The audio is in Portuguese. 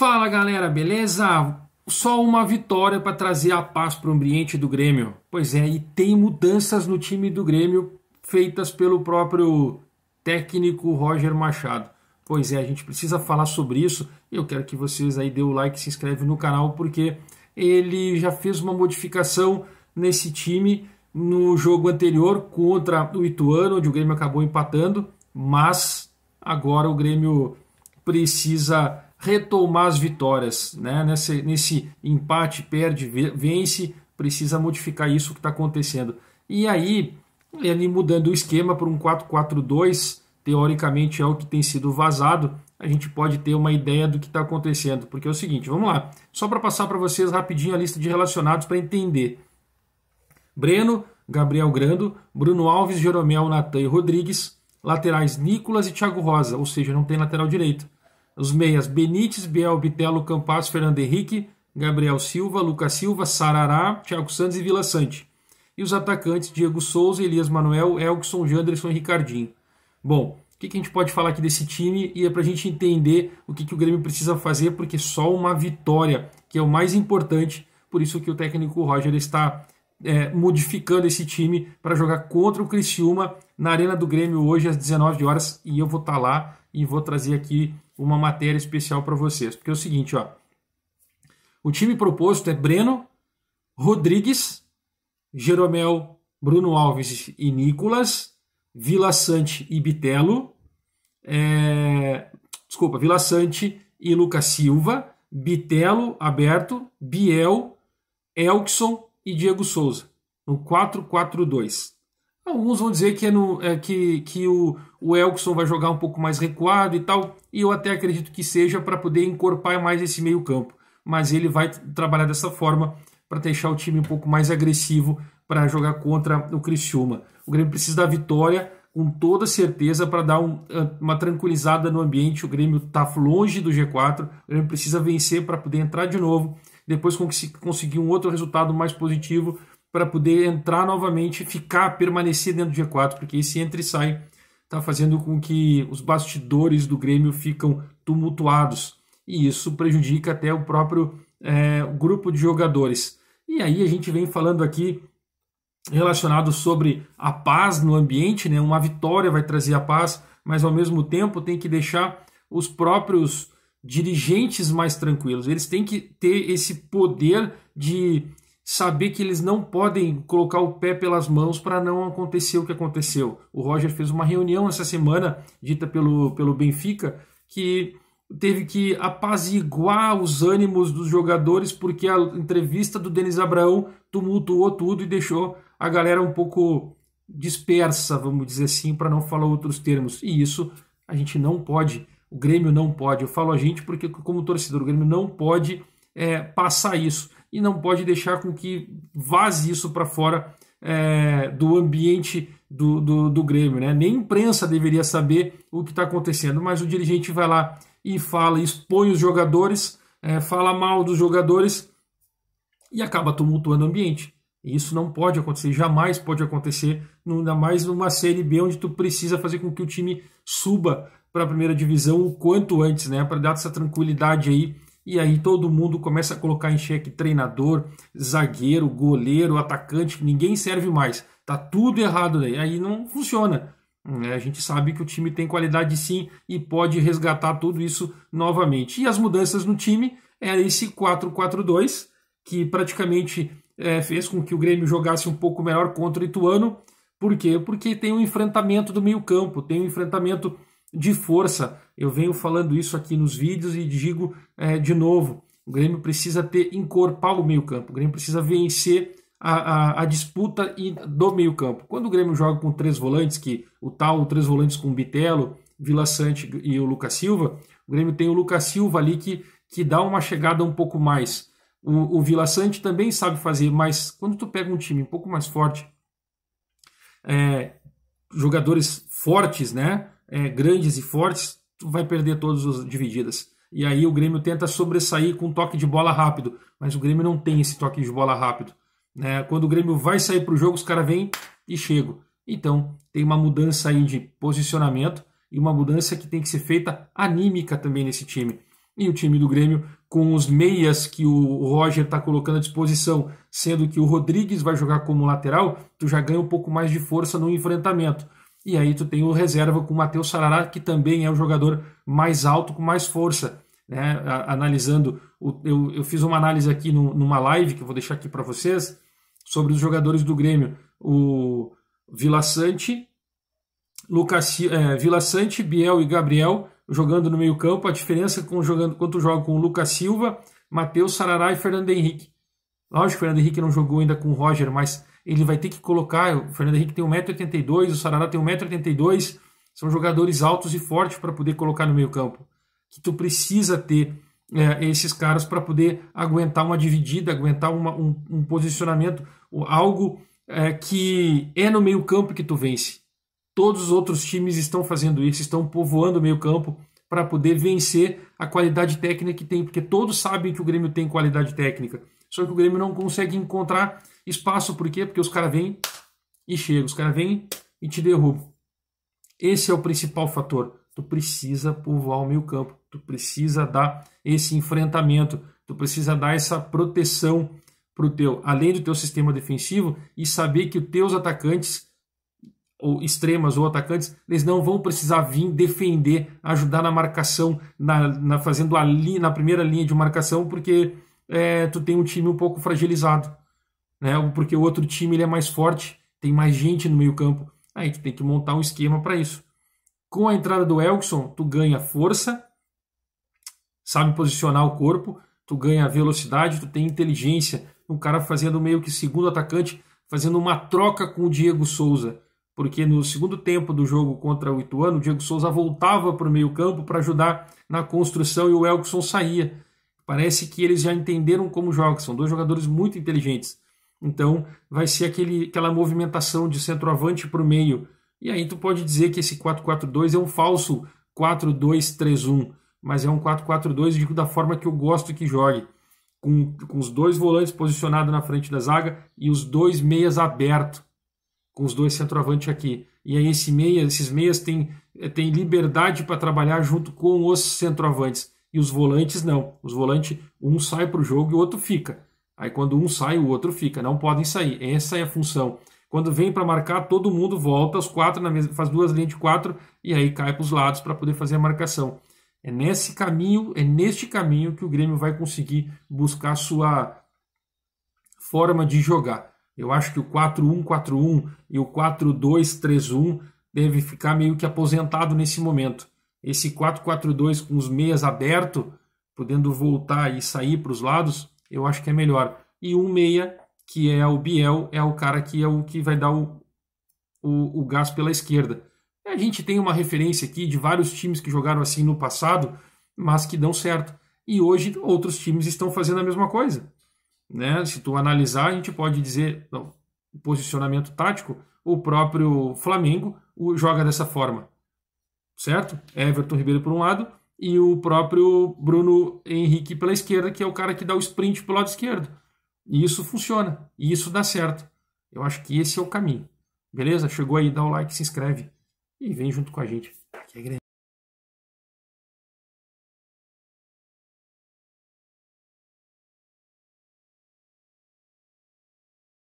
Fala galera, beleza? Só uma vitória para trazer a paz para o ambiente do Grêmio. Pois é, e tem mudanças no time do Grêmio feitas pelo próprio técnico Roger Machado. Pois é, a gente precisa falar sobre isso. Eu quero que vocês aí dê o like, se inscreve no canal porque ele já fez uma modificação nesse time no jogo anterior contra o Ituano, onde o Grêmio acabou empatando, mas agora o Grêmio precisa retomar as vitórias. Né? Nesse, nesse empate, perde, vence, precisa modificar isso que está acontecendo. E aí, ele mudando o esquema para um 4-4-2, teoricamente é o que tem sido vazado, a gente pode ter uma ideia do que está acontecendo. Porque é o seguinte, vamos lá. Só para passar para vocês rapidinho a lista de relacionados para entender. Breno, Gabriel Grando, Bruno Alves, Jeromel, Natan e Rodrigues. Laterais Nicolas e Thiago Rosa, ou seja, não tem lateral direito. Os meias Benítez, Biel, Bitelo, Campaz, Fernando Henrique, Gabriel Silva, Lucas Silva, Sarará, Thiago Santos e Vila Sante. E os atacantes Diego Souza, Elias Manuel, Elkson, Janderson e Ricardinho. Bom, o que, a gente pode falar aqui desse time e é para a gente entender o que, que o Grêmio precisa fazer, porque só uma vitória, que é o mais importante, por isso que o técnico Roger está é, modificando esse time para jogar contra o Criciúma na Arena do Grêmio hoje às 19 horas e eu vou estar tá lá e vou trazer aqui uma matéria especial para vocês. Porque é o seguinte, ó. O time proposto é Breno, Rodrigues, Jeromel, Bruno Alves e Nicolas, Vila Sante e Bitelo, é... desculpa, Vila Sante e Lucas Silva, Bitelo aberto, Biel, Elkson e Diego Souza, no 4-4-2. Alguns vão dizer que, é no, é, que, que o, o Elkson vai jogar um pouco mais recuado e tal, e eu até acredito que seja para poder encorpar mais esse meio-campo. Mas ele vai trabalhar dessa forma para deixar o time um pouco mais agressivo para jogar contra o Criciúma. O Grêmio precisa da vitória com toda certeza para dar um, eh, uma tranquilizada no ambiente. O Grêmio está longe do G4, o Grêmio precisa vencer para poder entrar de novo. Depois conseguir um outro resultado mais positivo para poder entrar novamente, ficar, permanecer dentro do G4, porque esse entra e sai está fazendo com que os bastidores do Grêmio ficam tumultuados e isso prejudica até o próprio é, grupo de jogadores. E aí a gente vem falando aqui relacionado sobre a paz no ambiente, né? Uma vitória vai trazer a paz, mas ao mesmo tempo tem que deixar os próprios dirigentes mais tranquilos. Eles têm que ter esse poder de saber que eles não podem colocar o pé pelas mãos para não acontecer o que aconteceu. O Roger fez uma reunião essa semana, dita pelo, pelo Benfica, que teve que apaziguar os ânimos dos jogadores porque a entrevista do Denis Abraão tumultuou tudo e deixou a galera um pouco dispersa, vamos dizer assim, para não falar outros termos. E isso a gente não pode, o Grêmio não pode. Eu falo a gente porque, como torcedor, o Grêmio não pode é, passar isso e não pode deixar com que vaze isso para fora é, do ambiente do, do, do, Grêmio. Né? Nem imprensa deveria saber o que está acontecendo, mas o dirigente vai lá e fala, expõe os jogadores, é, fala mal dos jogadores e acaba tumultuando o ambiente. isso não pode acontecer, jamais pode acontecer, ainda mais numa Série B onde tu precisa fazer com que o time suba para a primeira divisão o quanto antes, né? Para dar essa tranquilidade aí e aí todo mundo começa a colocar em xeque treinador, zagueiro, goleiro, atacante, ninguém serve mais. Tá tudo errado daí. Aí não funciona. É, a gente sabe que o time tem qualidade sim e pode resgatar tudo isso novamente. E as mudanças no time era é esse 4-4-2, que praticamente é, fez com que o Grêmio jogasse um pouco melhor contra o Ituano. Por quê? Porque tem um enfrentamento do meio-campo, tem um enfrentamento de força. Eu venho falando isso aqui nos vídeos e digo é, de novo: o Grêmio precisa ter encorpar o meio-campo, o Grêmio precisa vencer a, a, a disputa do meio-campo. Quando o Grêmio joga com três volantes, que o tal, três volantes com o Bitelo, Vila Sante e o Lucas Silva, o Grêmio tem o Lucas Silva ali que, que dá uma chegada um pouco mais. O, o Vila Sante também sabe fazer, mas quando tu pega um time um pouco mais forte, é, jogadores fortes, né? é, grandes e fortes, tu vai perder todas as divididas. E aí o Grêmio tenta sobressair com um toque de bola rápido, mas o Grêmio não tem esse toque de bola rápido. Né? Quando o Grêmio vai sair para o jogo, os caras vêm e chegam. Então tem uma mudança aí de posicionamento e uma mudança que tem que ser feita anímica também nesse time. E o time do Grêmio, com os meias que o Roger está colocando à disposição, sendo que o Rodrigues vai jogar como lateral, tu já ganha um pouco mais de força no enfrentamento. E aí tu tem o reserva com o Matheus Sarará, que também é o jogador mais alto, com mais força. Né? Analisando, o, eu, eu, fiz uma análise aqui no, numa live, que eu vou deixar aqui para vocês, sobre os jogadores do Grêmio. O Vila Sante, Lucas, é, Vila Sante, Biel e Gabriel jogando no meio campo. A diferença com jogando quanto joga com o Lucas Silva, Matheus Sarará e Fernando Henrique. Lógico que o Fernando Henrique não jogou ainda com o Roger, mas ele vai ter que colocar. O Fernando Henrique tem 1,82m, o Sarará tem 1,82m. São jogadores altos e fortes para poder colocar no meio-campo. Que tu precisa ter é, esses caras para poder aguentar uma dividida, aguentar uma, um, um, posicionamento, algo é, que é no meio-campo que tu vence. Todos os outros times estão fazendo isso, estão povoando o meio-campo para poder vencer a qualidade técnica que tem, porque todos sabem que o Grêmio tem qualidade técnica. Só que o Grêmio não consegue encontrar espaço. Por quê? Porque os caras vêm e chegam. Os caras vêm e te derrubam. Esse é o principal fator. Tu precisa povoar o meio campo. Tu precisa dar esse enfrentamento. Tu precisa dar essa proteção para o teu, além do teu sistema defensivo, e saber que os teus atacantes, ou extremas ou atacantes, eles não vão precisar vir defender, ajudar na marcação, na, na fazendo ali na primeira linha de marcação, porque é, tu tem um time um pouco fragilizado, né? Porque o outro time ele é mais forte, tem mais gente no meio campo. Aí tu tem que montar um esquema para isso. Com a entrada do Elkson, tu ganha força, sabe posicionar o corpo, tu ganha velocidade, tu tem inteligência. Um cara fazendo meio que segundo atacante, fazendo uma troca com o Diego Souza. Porque no segundo tempo do jogo contra o Ituano, o Diego Souza voltava para o meio campo para ajudar na construção e o Elkson saía. Parece que eles já entenderam como jogam, são dois jogadores muito inteligentes. Então vai ser aquele, aquela movimentação de centroavante para o meio. E aí tu pode dizer que esse 4-4-2 é um falso 4-2-3-1, mas é um 4-4-2, digo, da forma que eu gosto que jogue. Com, com os dois volantes posicionados na frente da zaga e os dois meias abertos, com os dois centroavantes aqui. E aí esse meia, esses meias têm, eh, têm liberdade para trabalhar junto com os centroavantes e os volantes não. Os volantes, um sai para o jogo e o outro fica. Aí quando um sai, o outro fica. Não podem sair. Essa é a função. Quando vem para marcar, todo mundo volta, os quatro na mesma faz duas linhas de quatro e aí cai para os lados para poder fazer a marcação. É nesse caminho, é neste caminho que o Grêmio vai conseguir buscar sua forma de jogar. Eu acho que o 4-1-4-1 e o 4-2-3-1 deve ficar meio que aposentado nesse momento esse 4-4-2 com os meias aberto, podendo voltar e sair para os lados, eu acho que é melhor. E um meia, que é o Biel, é o cara que é o que vai dar o, o, o gás pela esquerda. A gente tem uma referência aqui de vários times que jogaram assim no passado, mas que dão certo. E hoje outros times estão fazendo a mesma coisa. Né? Se tu analisar, a gente pode dizer, não, posicionamento tático, o próprio Flamengo o joga dessa forma certo? Everton Ribeiro por um lado e o próprio Bruno Henrique pela esquerda, que é o cara que dá o sprint pelo lado esquerdo. E isso funciona, e isso dá certo. Eu acho que esse é o caminho. Beleza? Chegou aí, dá o like, se inscreve e vem junto com a gente, que é grande.